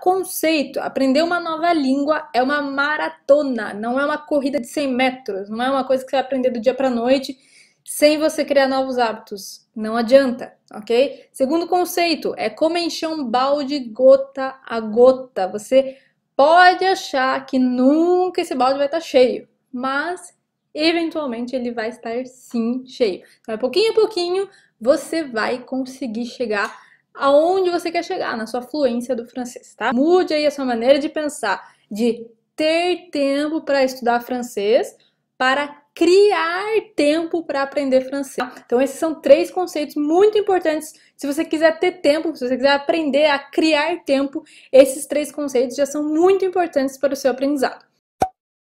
conceito. Aprender uma nova língua é uma maratona, não é uma corrida de 100 metros, não é uma coisa que você vai aprender do dia para noite sem você criar novos hábitos. Não adianta, ok? Segundo conceito é como encher um balde gota a gota. Você pode achar que nunca esse balde vai estar tá cheio, mas eventualmente ele vai estar sim cheio. Então, é pouquinho a pouquinho você vai conseguir chegar aonde você quer chegar, na sua fluência do francês, tá? Mude aí a sua maneira de pensar, de ter tempo para estudar francês, para criar tempo para aprender francês. Tá? Então esses são três conceitos muito importantes. Se você quiser ter tempo, se você quiser aprender a criar tempo, esses três conceitos já são muito importantes para o seu aprendizado.